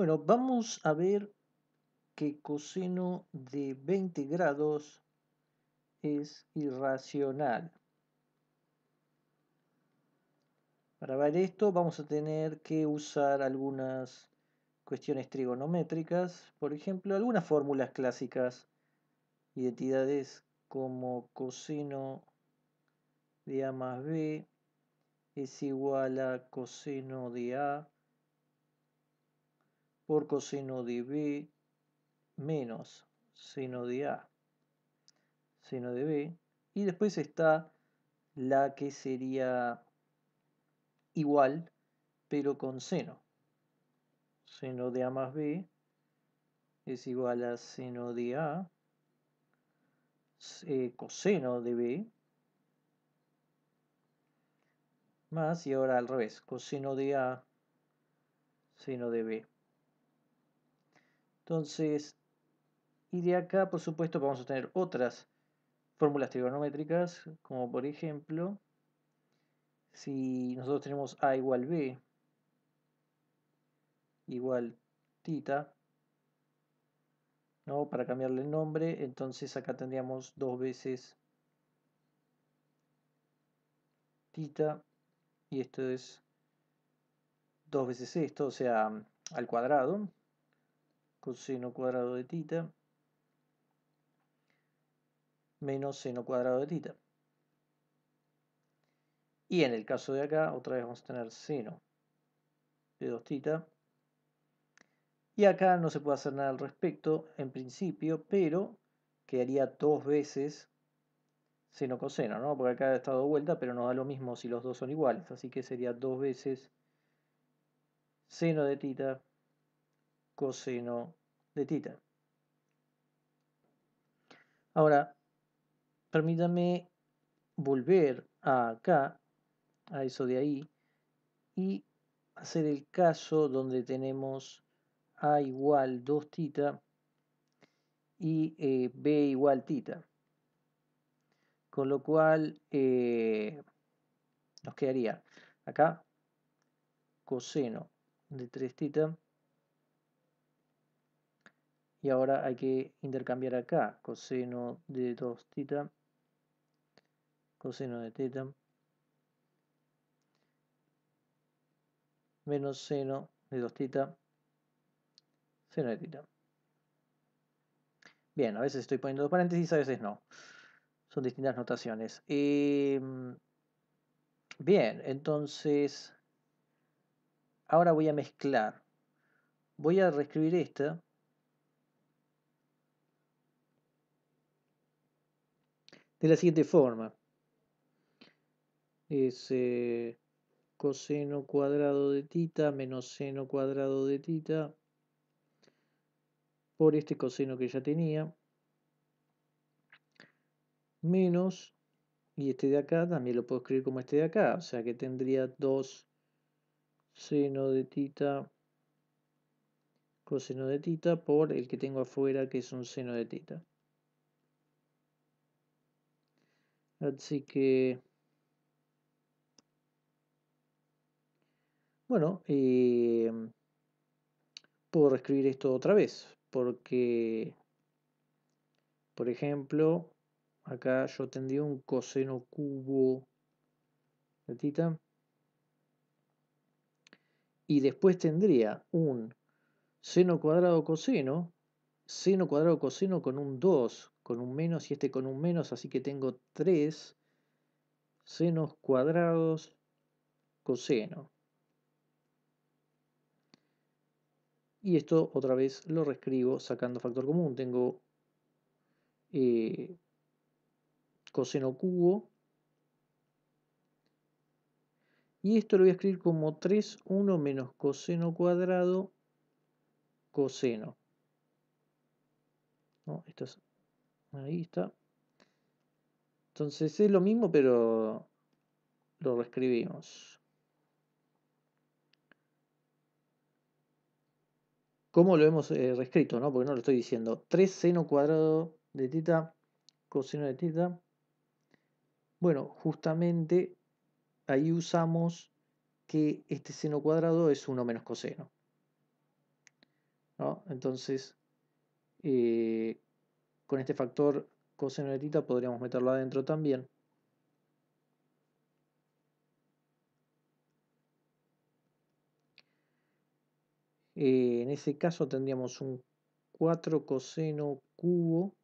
Bueno, vamos a ver que coseno de 20 grados es irracional. Para ver esto vamos a tener que usar algunas cuestiones trigonométricas, por ejemplo, algunas fórmulas clásicas, identidades como coseno de A más B es igual a coseno de A por coseno de B menos seno de A, seno de B. Y después está la que sería igual, pero con seno. Seno de A más B es igual a seno de A, eh, coseno de B, más, y ahora al revés, coseno de A, seno de B. Entonces, y de acá, por supuesto, vamos a tener otras fórmulas trigonométricas, como por ejemplo, si nosotros tenemos A igual B, igual tita, ¿no? para cambiarle el nombre, entonces acá tendríamos dos veces tita, y esto es dos veces esto, o sea, al cuadrado, coseno cuadrado de tita menos seno cuadrado de tita. Y en el caso de acá, otra vez vamos a tener seno de 2 tita. Y acá no se puede hacer nada al respecto, en principio, pero quedaría dos veces seno coseno, ¿no? Porque acá está estado vuelta, pero nos da lo mismo si los dos son iguales. Así que sería dos veces seno de tita coseno de tita. Ahora, permítame volver acá, a eso de ahí, y hacer el caso donde tenemos A igual 2 tita y eh, B igual tita. Con lo cual eh, nos quedaría acá coseno de 3 tita y ahora hay que intercambiar acá. Coseno de 2 θ. Coseno de teta Menos seno de 2 θ. Seno de teta Bien, a veces estoy poniendo dos paréntesis, a veces no. Son distintas notaciones. Em, bien, entonces... Ahora voy a mezclar. Voy a reescribir esta de la siguiente forma. Es eh, coseno cuadrado de tita menos seno cuadrado de tita por este coseno que ya tenía menos y este de acá también lo puedo escribir como este de acá, o sea que tendría 2 seno de tita coseno de tita por el que tengo afuera que es un seno de tita. Así que... Bueno, em, puedo reescribir esto otra vez, porque, por ejemplo, acá yo tendría un coseno cubo de y después tendría un seno cuadrado coseno, seno cuadrado coseno con un 2, con un menos y este con un menos, así que tengo 3 senos cuadrados coseno. Y esto otra vez lo reescribo sacando factor común. Tengo eh, coseno cubo. Y esto lo voy a escribir como 3, 1 menos coseno cuadrado coseno. ¿No? Esto es Ahí está. Entonces es lo mismo, pero lo reescribimos. ¿Cómo lo hemos eh, reescrito? Porque no lo estoy diciendo. 3 seno cuadrado de teta, coseno de teta. Bueno, justamente ahí usamos que este seno cuadrado es 1 menos coseno. Entonces, eh, con este factor coseno de tita podríamos meterlo adentro también. Eh, en ese caso tendríamos un 4 coseno cubo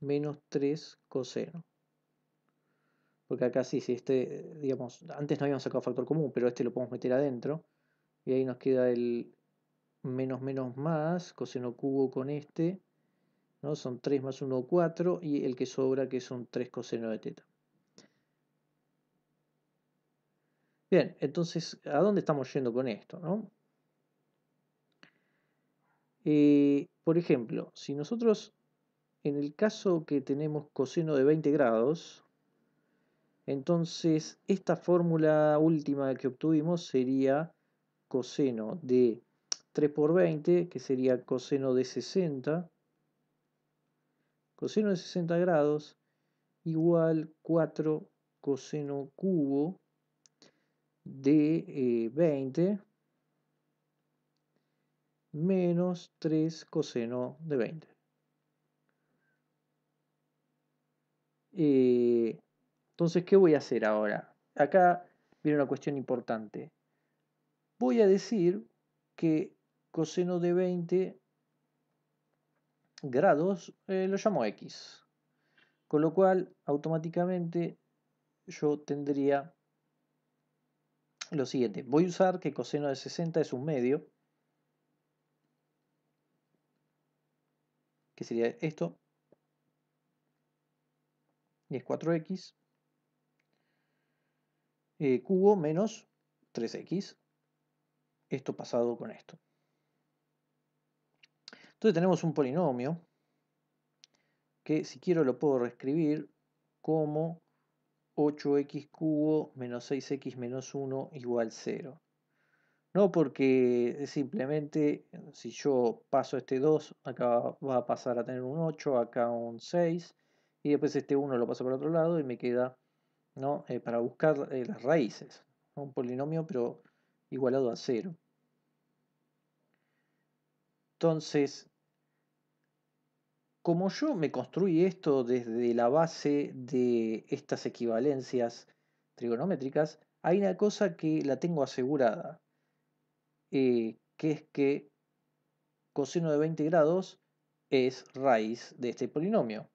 menos 3 coseno. Porque acá sí, si este, digamos, antes no habíamos sacado factor común, pero este lo podemos meter adentro. Y ahí nos queda el menos menos más, coseno cubo con este, ¿no? son 3 más 1, 4, y el que sobra que son 3 coseno de teta. Bien, entonces, ¿a dónde estamos yendo con esto? No? Eh, por ejemplo, si nosotros, en el caso que tenemos coseno de 20 grados, entonces esta fórmula última que obtuvimos sería coseno de 3 por 20, que sería coseno de 60, coseno de 60 grados igual 4 coseno cubo de 20 eh, menos 3 coseno de 20. Eh, entonces, ¿qué voy a hacer ahora? Acá viene una cuestión importante. Voy a decir que coseno de 20 grados eh, lo llamo x. Con lo cual, automáticamente yo tendría lo siguiente. Voy a usar que coseno de 60 es un medio. Que sería esto. Y es 4x. Eh, cubo menos 3x. Esto pasado con esto. Entonces tenemos un polinomio que si quiero lo puedo reescribir como 8x cubo menos 6x menos 1 igual 0. No porque simplemente si yo paso este 2, acá va a pasar a tener un 8, acá un 6, y después este 1 lo paso para otro lado y me queda ¿no? Eh, para buscar eh, las raíces. Un polinomio pero igualado a 0. Entonces, como yo me construí esto desde la base de estas equivalencias trigonométricas, hay una cosa que la tengo asegurada, eh, que es que coseno de 20 grados es raíz de este polinomio,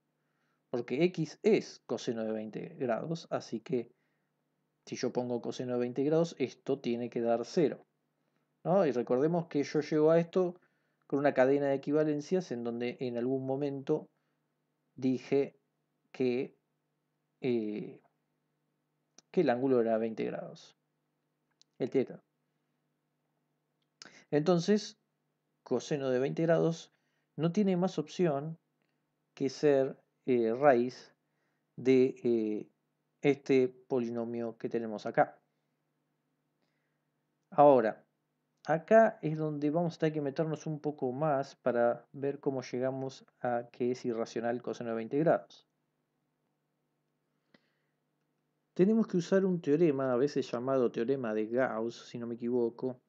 porque x es coseno de 20 grados, así que si yo pongo coseno de 20 grados, esto tiene que dar cero. Y recordemos que yo llego a esto con una cadena de equivalencias en donde en algún momento dije que, eh, que el ángulo era 20 grados, el teta. Entonces, coseno de 20 grados no tiene más opción que ser eh, raíz de eh, este polinomio que tenemos acá. Ahora, acá es donde vamos a tener que meternos un poco más para ver cómo llegamos a que es irracional coseno de 20 grados. Tenemos que usar un teorema, a veces llamado teorema de Gauss, si no me equivoco,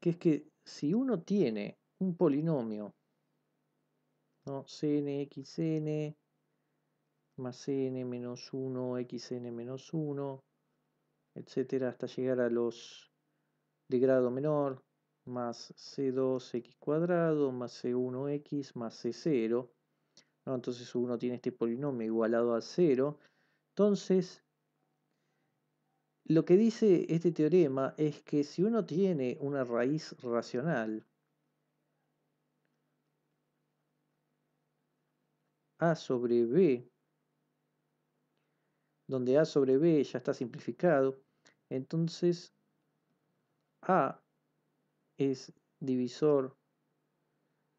que es que si uno tiene un polinomio, ¿no? xn más n menos 1, xn menos 1, etcétera, hasta llegar a los de grado menor más C2x cuadrado más C1x más C0. Entonces uno tiene este polinomio igualado a 0. Entonces, lo que dice este teorema es que si uno tiene una raíz racional A sobre B, donde A sobre B ya está simplificado, entonces a es divisor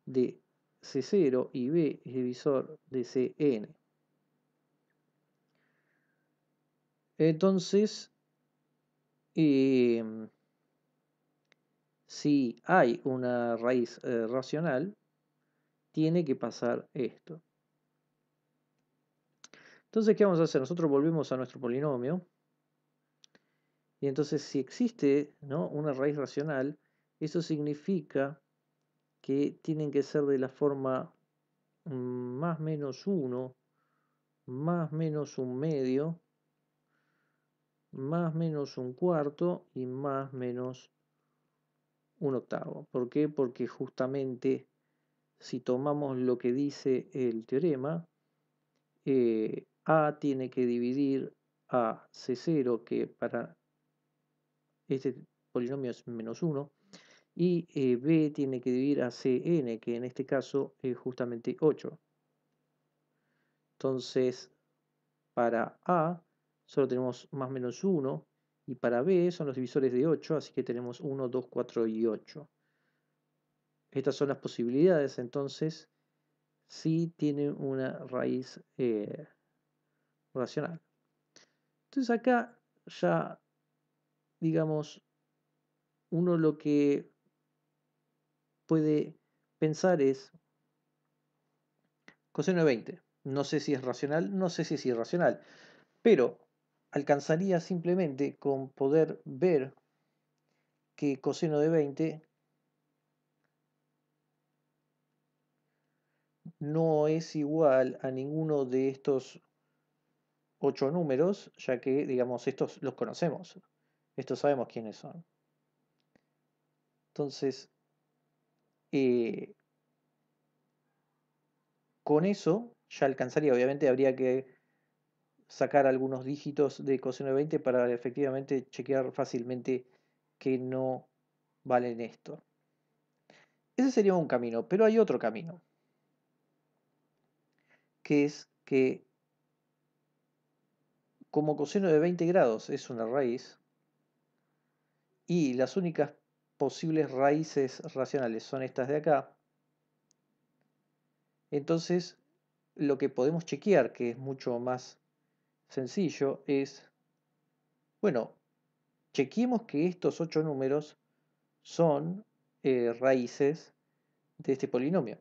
de C0 y B es divisor de Cn. Entonces, em, si hay una raíz eh, racional, tiene que pasar esto. Entonces, ¿qué vamos a hacer? Nosotros volvemos a nuestro polinomio. Y entonces si existe una raíz racional, eso significa que tienen que ser de la forma más menos 1, más menos un medio, más menos un cuarto y más menos un octavo. ¿Por qué? Porque justamente si tomamos lo que dice el teorema, eh, A tiene que dividir a C0, que para este polinomio es menos 1, y eh, B tiene que dividir a Cn, que en este caso es justamente 8. Entonces, para A solo tenemos más menos 1, y para B son los divisores de 8, así que tenemos 1, 2, 4 y 8. Estas son las posibilidades, entonces, si tiene una raíz eh, racional. Entonces acá ya digamos, uno lo que puede pensar es coseno de 20. No sé si es racional, no sé si es irracional, pero alcanzaría simplemente con poder ver que coseno de 20 no es igual a ninguno de estos ocho números, ya que, digamos, estos los conocemos esto sabemos quiénes son. Entonces, eh, con eso ya alcanzaría. Obviamente habría que sacar algunos dígitos de coseno de 20 para efectivamente chequear fácilmente que no valen esto. Ese sería un camino, pero hay otro camino, que es que como coseno de 20 grados es una raíz, y las únicas posibles raíces racionales son estas de acá, entonces lo que podemos chequear, que es mucho más sencillo, es, bueno, chequeemos que estos ocho números son eh, raíces de este polinomio.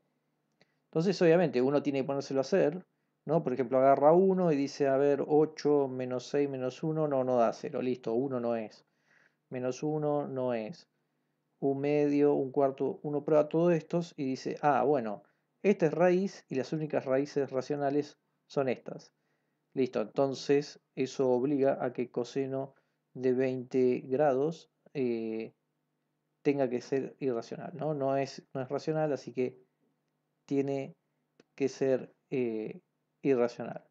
Entonces, obviamente, uno tiene que ponérselo a hacer, ¿no? Por ejemplo, agarra uno y dice, a ver, 8 menos 6 menos 1, no, no da 0, listo, 1 no es menos 1 no es, un medio, un cuarto, uno prueba todos estos y dice, ah, bueno, esta es raíz y las únicas raíces racionales son estas. Listo, entonces eso obliga a que coseno de 20 grados eh, tenga que ser irracional, ¿no? No es, racional, así que tiene que ser eh, irracional.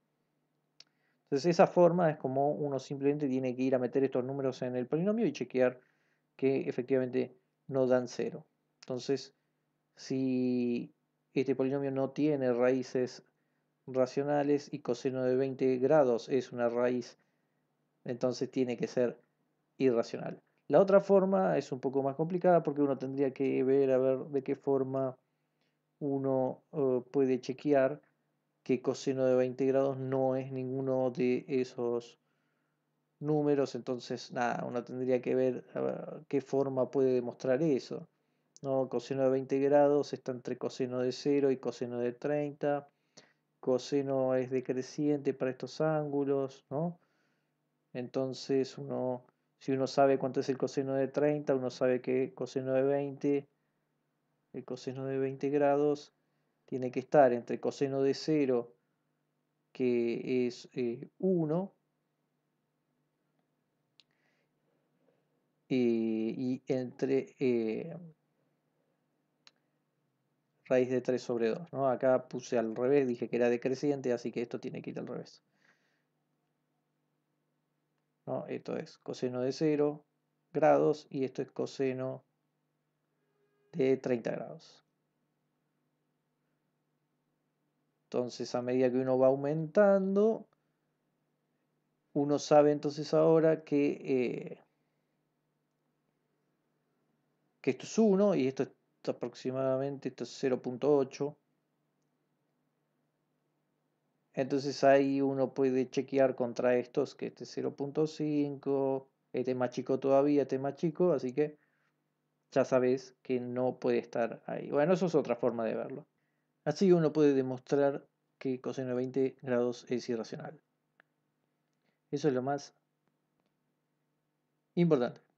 Entonces esa forma es como uno simplemente tiene que ir a meter estos números en el polinomio y chequear que efectivamente no dan cero. Entonces, si este polinomio no tiene raíces racionales y coseno de 20 grados es una raíz, entonces tiene que ser irracional. La otra forma es un poco más complicada porque uno tendría que ver a ver de qué forma uno eh, puede chequear que coseno de 20 grados no es ninguno de esos números, entonces nada, uno tendría que ver, qué forma puede demostrar eso. ¿no? Coseno de 20 grados está entre coseno de 0 y coseno de 30. Coseno es decreciente para estos ángulos, Entonces uno, si uno sabe cuánto es el coseno de 30, uno sabe que coseno de 20, el coseno de 20 grados tiene que estar entre coseno de 0, que es 1, eh, eh, y entre eh, raíz de 3 sobre 2. Acá puse al revés, dije que era decreciente, así que esto tiene que ir al revés. Esto es coseno de 0 grados y esto es coseno de 30 grados. Entonces, a medida que uno va aumentando, uno sabe entonces ahora que, eh, que esto es 1 y esto es aproximadamente esto es 0.8. Entonces ahí uno puede chequear contra estos que este es 0.5, este es más chico todavía, este es más chico, así que ya sabes que no puede estar ahí. Bueno, eso es otra forma de verlo. Así uno puede demostrar que coseno de 20 grados es irracional. Eso es lo más importante.